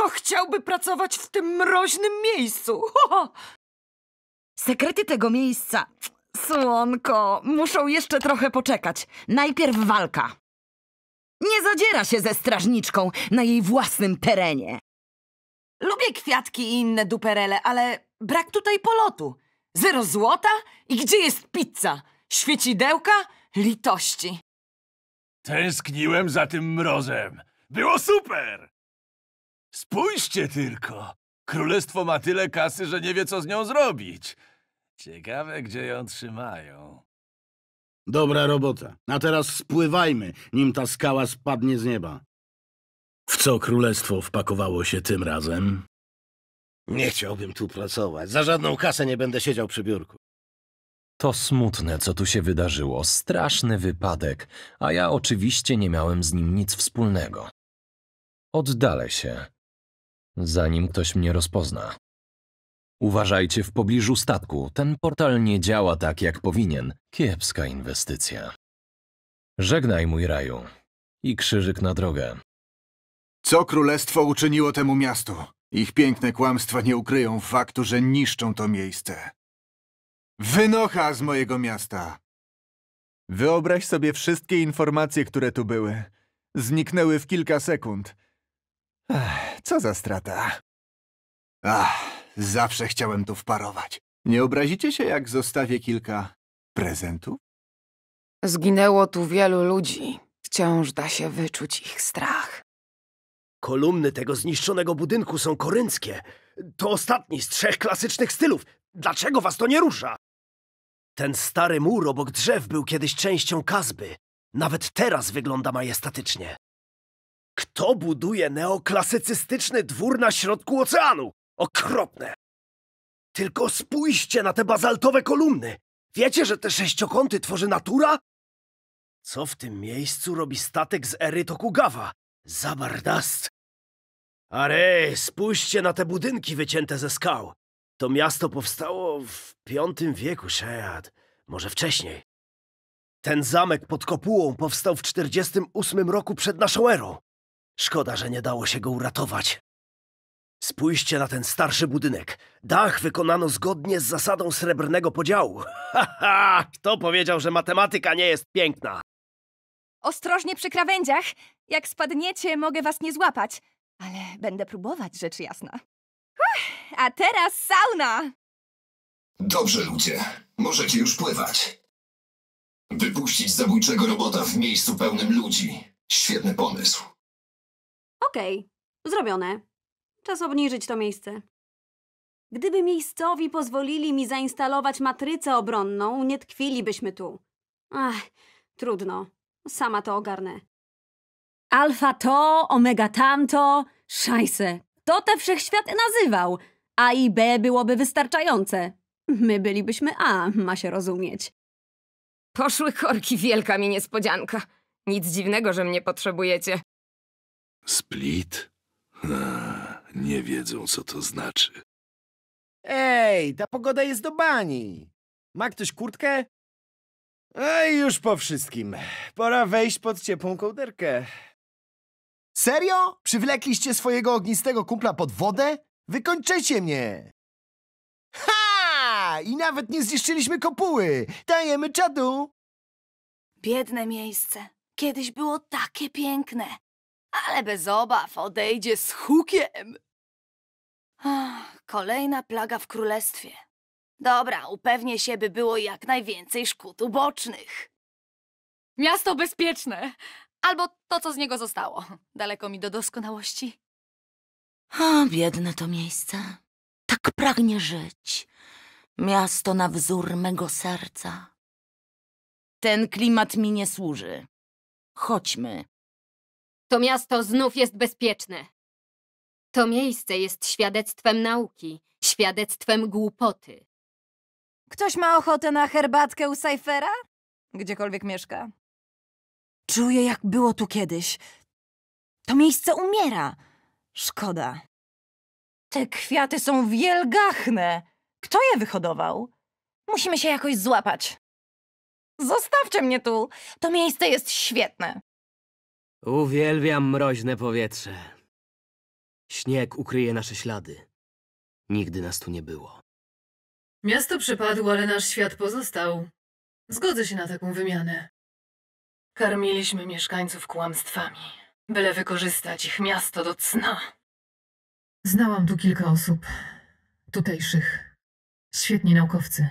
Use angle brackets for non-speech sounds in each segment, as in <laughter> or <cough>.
Kto chciałby pracować w tym mroźnym miejscu? Ho, Sekrety tego miejsca. Słonko, muszą jeszcze trochę poczekać. Najpierw walka. Nie zadziera się ze strażniczką na jej własnym terenie. Lubię kwiatki i inne duperele, ale brak tutaj polotu. Zero złota? I gdzie jest pizza? Świecidełka? Litości. Tęskniłem za tym mrozem. Było super! Spójrzcie tylko! Królestwo ma tyle kasy, że nie wie, co z nią zrobić. Ciekawe, gdzie ją trzymają. Dobra robota. A teraz spływajmy, nim ta skała spadnie z nieba. W co królestwo wpakowało się tym razem? Nie chciałbym tu pracować. Za żadną kasę nie będę siedział przy biurku. To smutne, co tu się wydarzyło. Straszny wypadek, a ja oczywiście nie miałem z nim nic wspólnego. Oddalę się zanim ktoś mnie rozpozna. Uważajcie w pobliżu statku, ten portal nie działa tak jak powinien. Kiepska inwestycja. Żegnaj mój raju. I krzyżyk na drogę. Co królestwo uczyniło temu miastu? Ich piękne kłamstwa nie ukryją faktu, że niszczą to miejsce. Wynocha z mojego miasta! Wyobraź sobie wszystkie informacje, które tu były. Zniknęły w kilka sekund. Ach, co za strata. Ach, zawsze chciałem tu wparować. Nie obrazicie się, jak zostawię kilka prezentów? Zginęło tu wielu ludzi. Wciąż da się wyczuć ich strach. Kolumny tego zniszczonego budynku są korynckie. To ostatni z trzech klasycznych stylów. Dlaczego was to nie rusza? Ten stary mur obok drzew był kiedyś częścią kazby. Nawet teraz wygląda majestatycznie. Kto buduje neoklasycystyczny dwór na środku oceanu? Okropne! Tylko spójrzcie na te bazaltowe kolumny! Wiecie, że te sześciokąty tworzy natura? Co w tym miejscu robi statek z ery Tokugawa? Zabardast! Arej, spójrzcie na te budynki wycięte ze skał. To miasto powstało w V wieku, Shead. Może wcześniej. Ten zamek pod kopułą powstał w 48 roku przed naszą erą. Szkoda, że nie dało się go uratować. Spójrzcie na ten starszy budynek. Dach wykonano zgodnie z zasadą srebrnego podziału. <laughs> Ha, ha! Kto powiedział, że matematyka nie jest piękna? Ostrożnie przy krawędziach. Jak spadniecie, mogę was nie złapać. Ale będę próbować, rzecz jasna. Uff, a teraz sauna! Dobrze, ludzie. Możecie już pływać. Wypuścić zabójczego robota w miejscu pełnym ludzi. Świetny pomysł. Okej, okay, zrobione. Czas obniżyć to miejsce. Gdyby miejscowi pozwolili mi zainstalować matrycę obronną, nie tkwilibyśmy tu. Ach, trudno. Sama to ogarnę. Alfa to, omega tamto, szajse. To te wszechświat nazywał. A i B byłoby wystarczające. My bylibyśmy A, ma się rozumieć. Poszły korki, wielka mi niespodzianka. Nic dziwnego, że mnie potrzebujecie. Split? Ha, nie wiedzą, co to znaczy. Ej, ta pogoda jest do bani. Ma ktoś kurtkę? Ej, już po wszystkim. Pora wejść pod ciepłą kołderkę. Serio? Przywlekliście swojego ognistego kumpla pod wodę? Wykończycie mnie! Ha! I nawet nie zniszczyliśmy kopuły! Dajemy czadu! Biedne miejsce. Kiedyś było takie piękne ale bez obaw odejdzie z hukiem. Ach, kolejna plaga w królestwie. Dobra, upewnię się, by było jak najwięcej szkód ubocznych. Miasto bezpieczne. Albo to, co z niego zostało. Daleko mi do doskonałości. O, biedne to miejsce. Tak pragnie żyć. Miasto na wzór mego serca. Ten klimat mi nie służy. Chodźmy. To miasto znów jest bezpieczne. To miejsce jest świadectwem nauki, świadectwem głupoty. Ktoś ma ochotę na herbatkę u Cyphera? Gdziekolwiek mieszka. Czuję, jak było tu kiedyś. To miejsce umiera. Szkoda. Te kwiaty są wielgachne. Kto je wyhodował? Musimy się jakoś złapać. Zostawcie mnie tu. To miejsce jest świetne. Uwielbiam mroźne powietrze. Śnieg ukryje nasze ślady. Nigdy nas tu nie było. Miasto przepadło, ale nasz świat pozostał. Zgodzę się na taką wymianę. Karmiliśmy mieszkańców kłamstwami, byle wykorzystać ich miasto do cna. Znałam tu kilka osób, tutejszych. Świetni naukowcy.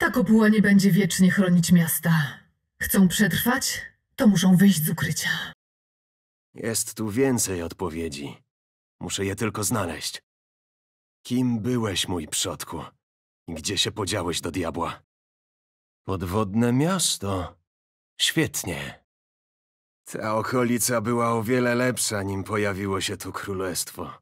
Ta kopuła nie będzie wiecznie chronić miasta. Chcą przetrwać, to muszą wyjść z ukrycia. Jest tu więcej odpowiedzi. Muszę je tylko znaleźć. Kim byłeś, mój przodku? gdzie się podziałeś do diabła? Podwodne miasto. Świetnie. Ta okolica była o wiele lepsza, nim pojawiło się tu królestwo.